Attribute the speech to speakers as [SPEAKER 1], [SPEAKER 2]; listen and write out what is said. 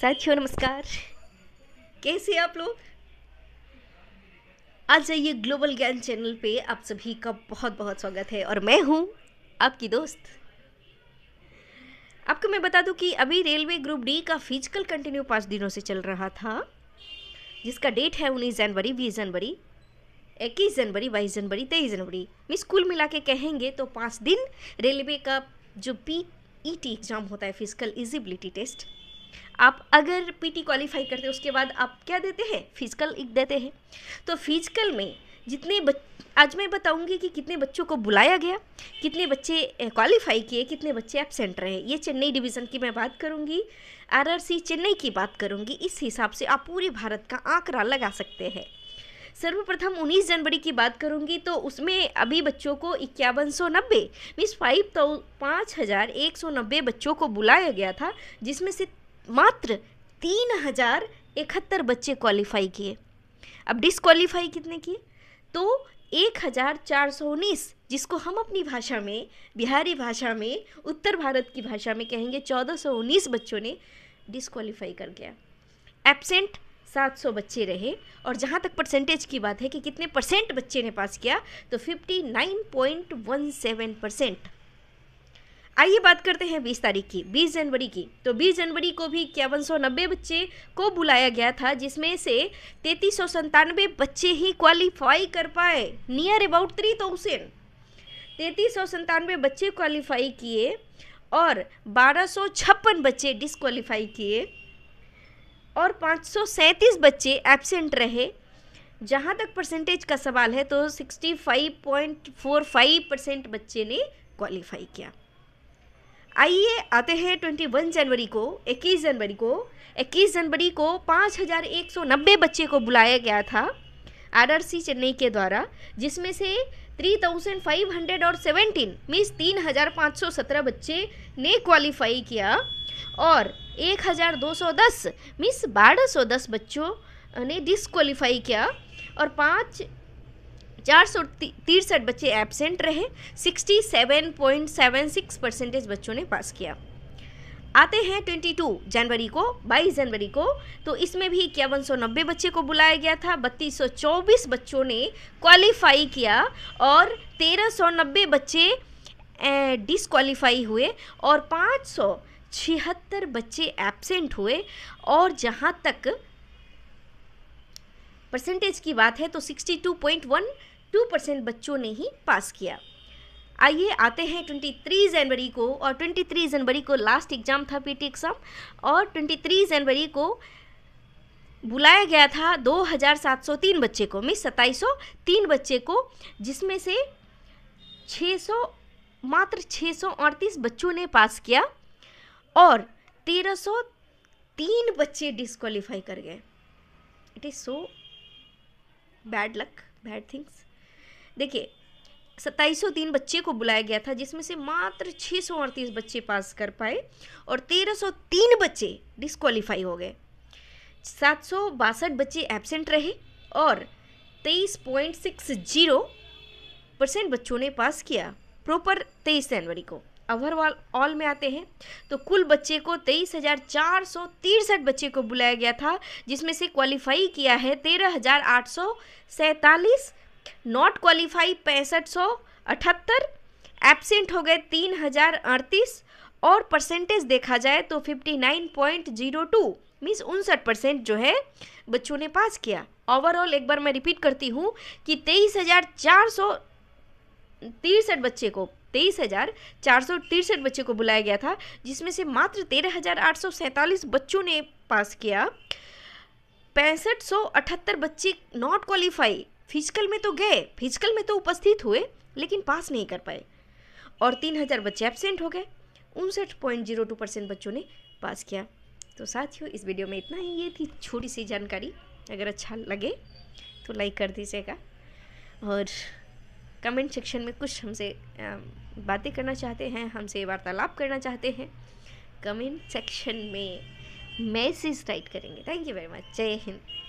[SPEAKER 1] साथियों नमस्कार कैसे आप लोग आ जाइए ग्लोबल ज्ञान चैनल पे आप सभी का बहुत बहुत स्वागत है और मैं हूँ आपकी दोस्त आपको मैं बता दूं कि अभी रेलवे ग्रुप डी का फिजिकल कंटिन्यू पाँच दिनों से चल रहा था जिसका डेट है उन्नीस जनवरी बीस जनवरी इक्कीस जनवरी बाईस जनवरी तेईस जनवरी मिस कुल मिला के कहेंगे तो पाँच दिन रेलवे का जो पी ई टी एग्ज़ाम होता है फिजिकल इजिबिलिटी टेस्ट आप अगर पीटी क्वालिफाई करते हैं उसके बाद आप क्या देते हैं फिजिकल एक देते हैं तो फिजिकल में जितने बच आज मैं बताऊंगी कि कितने बच्चों को बुलाया गया कितने बच्चे क्वालिफाई किए कितने बच्चे एबसेंट रहे ये चेन्नई डिवीज़न की मैं बात करूंगी आरआरसी चेन्नई की बात करूंगी इस हिसाब से आप पूरे भारत का आंकड़ा लगा सकते हैं सर्वप्रथम 19 जनवरी की बात करूंगी तो उसमें अभी बच्चों को इक्यावन सौ नब्बे मीन्स फाइव पाँच हज़ार एक सौ नब्बे बच्चों को बुलाया गया था जिसमें से मात्र तीन हजार इकहत्तर बच्चे क्वालिफाई किए अब डिसक्वालीफाई कितने किए तो एक हज़ार चार सौ उन्नीस जिसको हम अपनी भाषा में बिहारी भाषा में उत्तर भारत की भाषा में कहेंगे चौदह सौ उन्नीस बच्चों ने डिसक्वालीफाई कर गया एबसेंट सात सौ बच्चे रहे और जहाँ तक परसेंटेज की बात है कि कितने परसेंट बच्चे ने पास किया तो fifty nine point one seven percent आइए बात करते हैं 20 तारीख की 20 जनवरी की तो 20 जनवरी को भी इक्यावन बच्चे को बुलाया गया था जिसमें से तैंतीस बच्चे ही क्वालिफाई कर पाए नियर अबाउट थ्री थाउजेंड सौ संतानवे बच्चे क्वालिफाई किए और बारह सौ छप्पन बच्चे डिसक्वालीफाई किए और पाँच सौ सैंतीस बच्चे एबसेंट रहे जहाँ तक परसेंटेज का सवाल है तो sixty five point four five percent बच्चे ने क्वालिफाई किया आइए आते हैं ट्वेंटी वन जनवरी को इक्कीस जनवरी को इक्कीस जनवरी को पाँच हज़ार एक सौ नब्बे बच्चे को बुलाया गया था आर चेन्नई के द्वारा जिसमें से थ्री थाउजेंड फाइव हंड्रेड और सेवेंटीन मीन्स तीन हज़ार पाँच सौ सत्रह बच्चे ने क्वालिफाई किया और एक हज़ार दो सौ दस मीन्स बारह सौ दस बच्चों ने डिसक्वालीफाई किया और पाँच चार सौ तिरसठ बच्चे एबसेंट रहे 67.76 परसेंटेज बच्चों ने पास किया आते हैं 22 जनवरी को 22 जनवरी को तो इसमें भी इक्यावन सौ नब्बे बच्चे को बुलाया गया था चौबीस बच्चों ने क्वालिफाई किया और 1390 बच्चे डिसक्वालीफाई हुए और पाँच सौ छिहत्तर बच्चे एबसेंट हुए और जहाँ तक परसेंटेज की बात है तो sixty two point one two percent बच्चों ने ही पास किया आइए आते हैं 23 जनवरी को और 23 जनवरी को लास्ट एग्ज़ाम था पीटी एग्ज़ाम और 23 जनवरी को बुलाया गया था 2703 बच्चे को मिस सताईस बच्चे को जिसमें से 600 मात्र छः बच्चों ने पास किया और 1303 बच्चे डिस्कालीफाई कर गए it is so bad luck bad things देखिए सत्ताईस बच्चे को बुलाया गया था जिसमें से मात्र छः बच्चे पास कर पाए और 1303 बच्चे डिसक्वालीफाई हो गए सात बच्चे एबसेंट रहे और 23.60 परसेंट बच्चों ने पास किया प्रॉपर 23 जनवरी को ओवरऑल ऑल में आते हैं तो कुल बच्चे को तेईस हज़ार चार सौ तिरसठ बच्चे को बुलाया गया था जिसमें से क्वालिफाई किया है तेरह हज़ार आठ सौ सैतालीस नॉट क्वालिफाई पैंसठ सौ अठहत्तर एबसेंट हो गए तीन हजार अड़तीस और परसेंटेज देखा जाए तो fifty nine point zero two means उनसठ परसेंट जो है बच्चों ने पास किया ओवरऑल एक बार मैं रिपीट करती हूँ कि तेईस हज़ार चार सौ तिरसठ बच्चे को तेईस हज़ार चार सौ तिरसठ बच्चे को बुलाया गया था जिसमें से मात्र तेरह हज़ार आठ सौ सैंतालीस बच्चों ने पास किया पैंसठ सौ अठहत्तर बच्चे नॉट क्वालिफाई फिजिकल में तो गए फिजिकल में तो उपस्थित हुए लेकिन पास नहीं कर पाए और तीन हज़ार बच्चे एबसेंट हो गए उनसठ पॉइंट जीरो टू परसेंट बच्चों ने पास किया तो साथियों इस वीडियो में इतना ही ये थी छोटी सी जानकारी अगर अच्छा लगे तो लाइक कर दीजिएगा और कमेंट सेक्शन में कुछ हमसे बातें करना चाहते हैं हमसे वार्तालाप करना चाहते हैं कमेंट सेक्शन में मैसेज राइट करेंगे थैंक यू वेरी मच जय हिंद